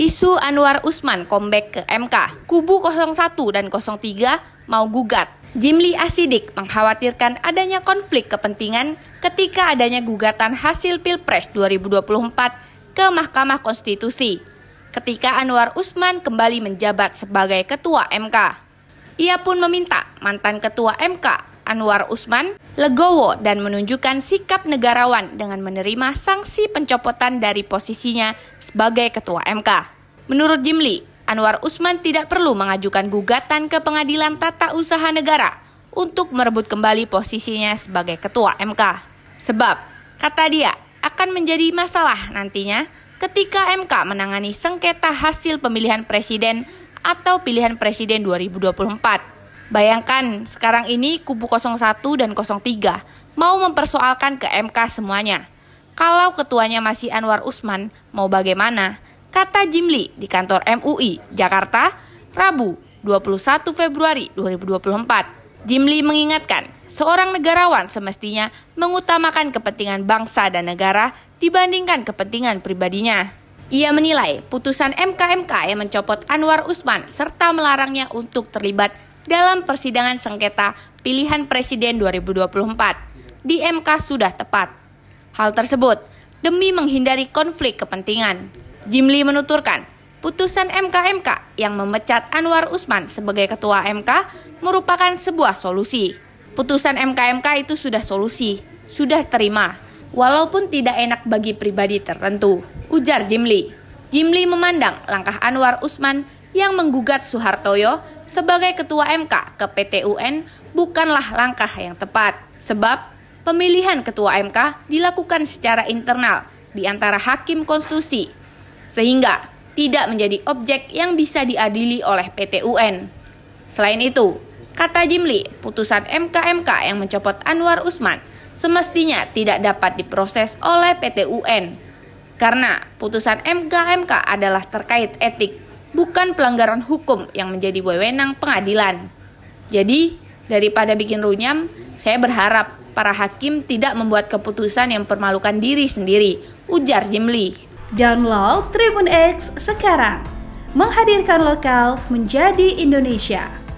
Isu Anwar Usman comeback ke MK, kubu 01 dan 03 mau gugat. Jimli Asidik mengkhawatirkan adanya konflik kepentingan ketika adanya gugatan hasil Pilpres 2024 ke Mahkamah Konstitusi ketika Anwar Usman kembali menjabat sebagai Ketua MK. Ia pun meminta mantan Ketua MK Anwar Usman legowo dan menunjukkan sikap negarawan dengan menerima sanksi pencopotan dari posisinya sebagai Ketua MK. Menurut Jimli, Anwar Usman tidak perlu mengajukan gugatan ke Pengadilan Tata Usaha Negara untuk merebut kembali posisinya sebagai Ketua MK. Sebab, kata dia, akan menjadi masalah nantinya ketika MK menangani sengketa hasil pemilihan presiden atau pilihan presiden 2024. Bayangkan sekarang ini kubu 01 dan 03 mau mempersoalkan ke MK semuanya. Kalau ketuanya masih Anwar Usman, mau bagaimana? Kata Jimli di kantor MUI, Jakarta, Rabu 21 Februari 2024. Jimli mengingatkan, seorang negarawan semestinya mengutamakan kepentingan bangsa dan negara dibandingkan kepentingan pribadinya. Ia menilai putusan MKMK yang mencopot Anwar Usman serta melarangnya untuk terlibat dalam persidangan sengketa pilihan presiden 2024 di MK sudah tepat. Hal tersebut demi menghindari konflik kepentingan. Jimli menuturkan, putusan MK-MK yang memecat Anwar Usman sebagai ketua MK merupakan sebuah solusi. Putusan MK-MK itu sudah solusi, sudah terima, walaupun tidak enak bagi pribadi tertentu, ujar Jimli. Jimli memandang langkah Anwar Usman yang menggugat Soehartoyo sebagai ketua MK ke PT UN bukanlah langkah yang tepat. Sebab pemilihan ketua MK dilakukan secara internal di antara hakim konstitusi, sehingga tidak menjadi objek yang bisa diadili oleh PT UN. Selain itu, kata Jimli, putusan MKMK -MK yang mencopot Anwar Usman semestinya tidak dapat diproses oleh PT UN karena putusan MKMK -MK adalah terkait etik bukan pelanggaran hukum yang menjadi wewenang pengadilan. Jadi, daripada bikin runyam, saya berharap para hakim tidak membuat keputusan yang permalukan diri sendiri, ujar Jimli. Download Tribun X sekarang. Menghadirkan lokal menjadi Indonesia.